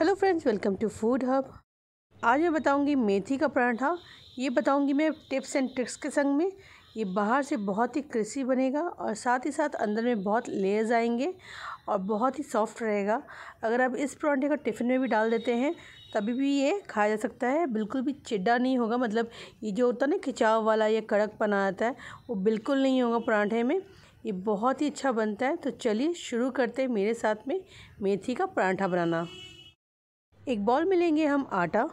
hello friends welcome to food hub आज मैं बताऊंगी मेथी का पराठा ये बताऊंगी मैं टिप्स एंड ट्रिक्स के संग में ये बाहर से बहुत ही क्रिस्पी बनेगा और साथ ही साथ अंदर में बहुत लेयर्स आएंगे और बहुत ही सॉफ्ट रहेगा अगर आप इस पराठे को टिफ़िन में भी डाल देते हैं तभी भी ये खाया जा सकता है बिल्कुल भी चिड्डा नहीं होगा मतलब ये जो होता है ना खिंचाव वाला या कड़क पना आता है वो बिल्कुल नहीं होगा पराठे में ये बहुत ही अच्छा बनता है तो चलिए शुरू करते हैं मेरे साथ में मेथी का पराठा बनाना एक बॉल में लेंगे हम आटा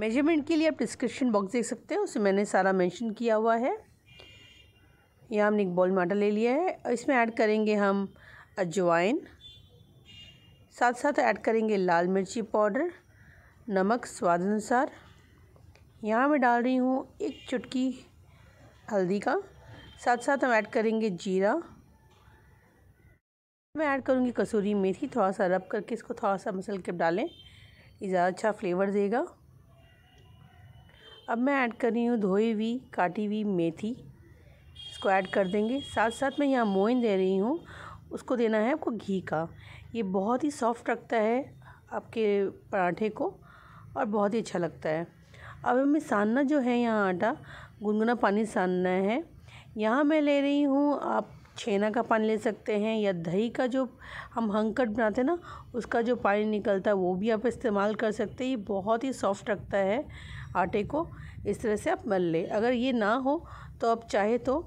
मेजरमेंट के लिए आप डिस्क्रिप्शन बॉक्स देख सकते हैं उसे मैंने सारा मेंशन किया हुआ है यहाँ हमने एक बॉल में आटा ले लिया है और इसमें ऐड करेंगे हम अजवाइन साथ साथ ऐड करेंगे लाल मिर्ची पाउडर नमक स्वाद अनुसार यहाँ मैं डाल रही हूँ एक चुटकी हल्दी का साथ साथ हम ऐड करेंगे जीरा मैं ऐड करूँगी कसूरी मेथी थोड़ा सा रब करके इसको थोड़ा सा मसल के डालें ये ज़्यादा अच्छा फ्लेवर देगा अब मैं ऐड कर रही हूँ धोई हुई काटी हुई मेथी इसको ऐड कर देंगे साथ साथ मैं यहाँ मोइन दे रही हूँ उसको देना है आपको घी का ये बहुत ही सॉफ्ट रखता है आपके पराठे को और बहुत ही अच्छा लगता है अब हमें सानना जो है यहाँ आटा गुनगुना पानी सानना है यहाँ मैं ले रही हूँ आप छेना का पानी ले सकते हैं या दही का जो हम हंकट बनाते हैं ना उसका जो पानी निकलता है वो भी आप इस्तेमाल कर सकते हैं ये बहुत ही सॉफ्ट रखता है आटे को इस तरह से आप मल लें अगर ये ना हो तो आप चाहे तो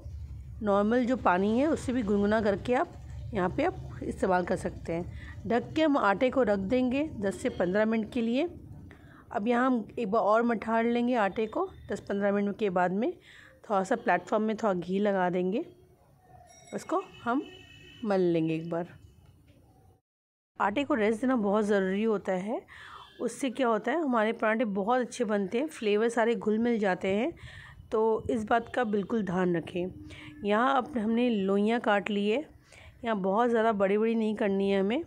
नॉर्मल जो पानी है उससे भी गुनगुना करके आप यहाँ पे आप इस्तेमाल कर सकते हैं ढक के हम आटे को रख देंगे 10 से 15 मिनट के लिए अब यहाँ हम एक बार और मठाड़ लेंगे आटे को 10-15 मिनट के बाद में थोड़ा सा प्लेटफॉर्म में थोड़ा घी लगा देंगे इसको हम मल लेंगे एक बार आटे को रेस्ट देना बहुत ज़रूरी होता है उससे क्या होता है हमारे पराठे बहुत अच्छे बनते हैं फ्लेवर सारे घुल मिल जाते हैं तो इस बात का बिल्कुल ध्यान रखें यहाँ अब हमने लोइयाँ काट ली है यहाँ बहुत ज़्यादा बड़ी बड़ी नहीं करनी है हमें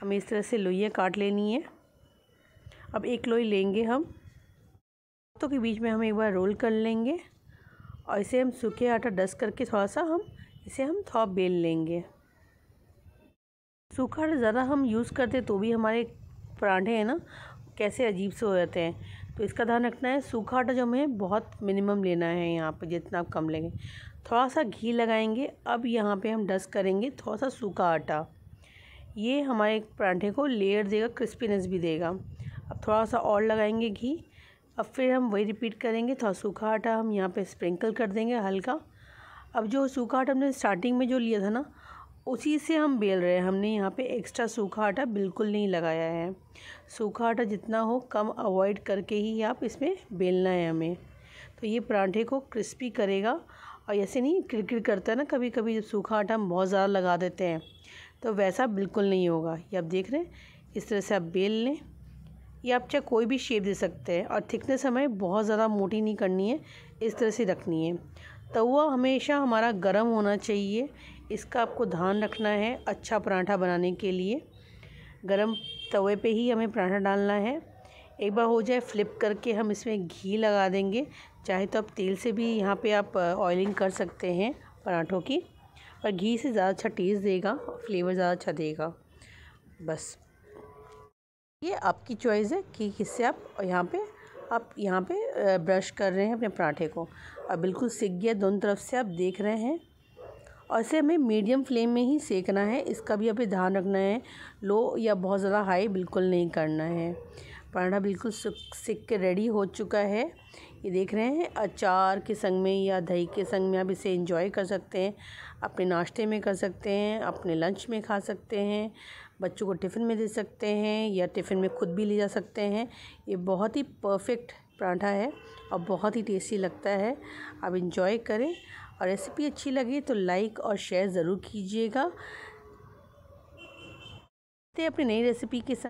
हमें इस तरह से लोइयाँ काट लेनी है अब एक लोई लेंगे हम तो के बीच में हम एक बार रोल कर लेंगे और इसे हम सूखे आटा डस करके थोड़ा सा हम इसे हम थॉप बेल लेंगे सूखा ज़्यादा हम यूज़ करते तो भी हमारे परांठे हैं ना कैसे अजीब से हो जाते हैं तो इसका ध्यान रखना है सूखा आटा जो हमें बहुत मिनिमम लेना है यहाँ पर जितना आप कम लेंगे थोड़ा सा घी लगाएंगे अब यहाँ पे हम डस्ट करेंगे थोड़ा सा सूखा आटा ये हमारे परांठे को लेयर देगा क्रिस्पीनेस भी देगा अब थोड़ा सा और लगाएंगे घी अब फिर हम वही रिपीट करेंगे थोड़ा सूखा आटा हम यहाँ पे स्प्रिंकल कर देंगे हल्का अब जो सूखा आटा हमने स्टार्टिंग में जो लिया था ना उसी से हम बेल रहे हैं हमने यहाँ पे एक्स्ट्रा सूखा आटा बिल्कुल नहीं लगाया है सूखा आटा जितना हो कम अवॉइड करके ही आप इसमें बेलना है हमें तो ये परांठे को क्रिस्पी करेगा और ऐसे नहीं किड़किड़ करता है ना कभी कभी जब सूखा आटा हम बहुत ज़्यादा लगा देते हैं तो वैसा बिल्कुल नहीं होगा ये आप देख रहे हैं इस तरह से आप बेल लें ये आप चाहे कोई भी शेप दे सकते हैं और थिकनेस हमें बहुत ज़्यादा मोटी नहीं करनी है इस तरह से रखनी है तवा तो हमेशा हमारा गर्म होना चाहिए इसका आपको ध्यान रखना है अच्छा पराठा बनाने के लिए गरम तवे पे ही हमें पराठा डालना है एक बार हो जाए फ्लिप करके हम इसमें घी लगा देंगे चाहे तो आप तेल से भी यहाँ पे आप ऑयलिंग कर सकते हैं पराठों की पर घी से ज़्यादा अच्छा टेस्ट देगा और फ्लेवर ज़्यादा अच्छा देगा बस ये आपकी चॉइस है कि किससे आप यहाँ पर आप यहाँ पे ब्रश कर रहे हैं अपने पराठे को अब बिल्कुल सिक गया दोनों तरफ से आप देख रहे हैं और इसे हमें मीडियम फ्लेम में ही सेकना है इसका भी हमें ध्यान रखना है लो या बहुत ज़्यादा हाई बिल्कुल नहीं करना है पराठा बिल्कुल सिक के रेडी हो चुका है ये देख रहे हैं अचार के संग में या दही के संग में आप इसे इंजॉय कर सकते हैं अपने नाश्ते में कर सकते हैं अपने लंच में खा सकते हैं बच्चों को टिफ़िन में दे सकते हैं या टिफ़िन में खुद भी ले जा सकते हैं ये बहुत ही परफेक्ट पराठा है और बहुत ही टेस्टी लगता है आप इन्जॉय करें और रेसिपी अच्छी लगी तो लाइक और शेयर ज़रूर कीजिएगा अपनी नई रेसिपी के साथ